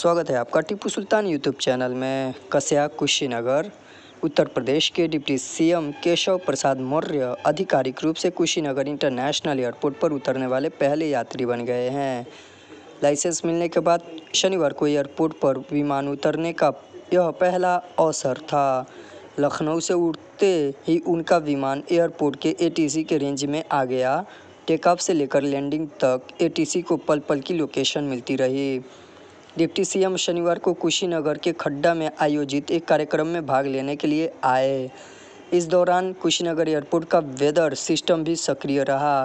स्वागत है आपका टीपू सुल्तान यूट्यूब चैनल में कसया कुशीनगर उत्तर प्रदेश के डिप्टी सीएम केशव प्रसाद मौर्य आधिकारिक रूप से कुशीनगर इंटरनेशनल एयरपोर्ट पर उतरने वाले पहले यात्री बन गए हैं लाइसेंस मिलने के बाद शनिवार को एयरपोर्ट पर विमान उतरने का यह पहला अवसर था लखनऊ से उठते ही उनका विमान एयरपोर्ट के ए के रेंज में आ गया टेकऑफ से लेकर लैंडिंग तक ए को पल पल की लोकेशन मिलती रही डिप्टी सीएम शनिवार को कुशीनगर के खड्डा में आयोजित एक कार्यक्रम में भाग लेने के लिए आए इस दौरान कुशीनगर एयरपोर्ट का वेदर सिस्टम भी सक्रिय रहा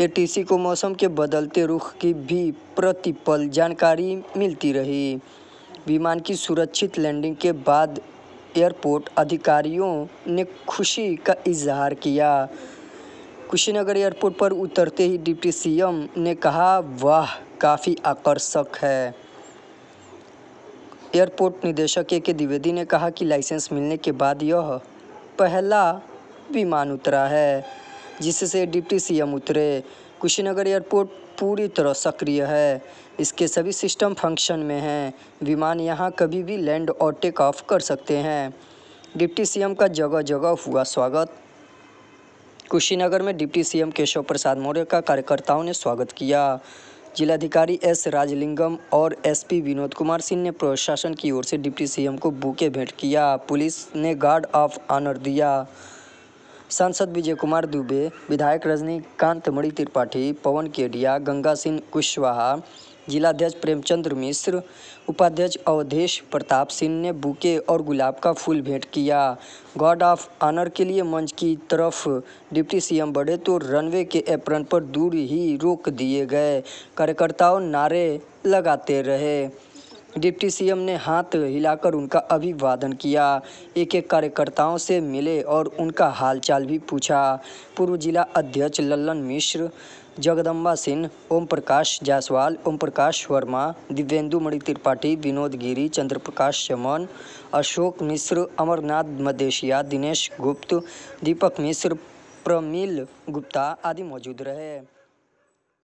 एटीसी को मौसम के बदलते रुख की भी प्रतिपल जानकारी मिलती रही विमान की सुरक्षित लैंडिंग के बाद एयरपोर्ट अधिकारियों ने खुशी का इजहार किया कुशीनगर एयरपोर्ट पर उतरते ही डिप्टी सीएम ने कहा वाह काफ़ी आकर्षक है एयरपोर्ट निदेशक के के द्विवेदी ने कहा कि लाइसेंस मिलने के बाद यह पहला विमान उतरा है जिससे डिप्टी सीएम उतरे कुशीनगर एयरपोर्ट पूरी तरह सक्रिय है इसके सभी सिस्टम फंक्शन में हैं विमान यहाँ कभी भी लैंड और टेक ऑफ कर सकते हैं डिप्टी सीएम का जगह जगह हुआ स्वागत कुशीनगर में डिप्टी सीएम केशव प्रसाद मौर्य का कार्यकर्ताओं ने स्वागत किया जिलाधिकारी एस राजलिंगम और एसपी विनोद कुमार सिंह ने प्रशासन की ओर से डिप्टी सीएम को बूके भेंट किया पुलिस ने गार्ड ऑफ ऑनर दिया सांसद विजय कुमार दुबे विधायक रजनीकांत मणि त्रिपाठी पवन केडिया गंगा सिंह कुशवाहा जिलाध्यक्ष प्रेमचंद्र मिश्र उपाध्यक्ष अवधेश प्रताप सिंह ने बुके और गुलाब का फूल भेंट किया गार्ड ऑफ ऑनर के लिए मंच की तरफ डिप्टी सीएम बढ़े तो रनवे के एप्रन पर दूर ही रोक दिए गए कार्यकर्ताओं नारे लगाते रहे डिप्टी सीएम ने हाथ हिलाकर उनका अभिवादन किया एक एक कार्यकर्ताओं से मिले और उनका हालचाल भी पूछा पूर्व जिला अध्यक्ष लल्लन मिश्र जगदम्बा सिंह ओम प्रकाश जायसवाल ओम प्रकाश वर्मा दिव्येंदु मणि त्रिपाठी विनोद गिरी चंद्रप्रकाश चमन अशोक मिश्र अमरनाथ मदेशिया दिनेश गुप्त दीपक मिश्र प्रमिल गुप्ता आदि मौजूद रहे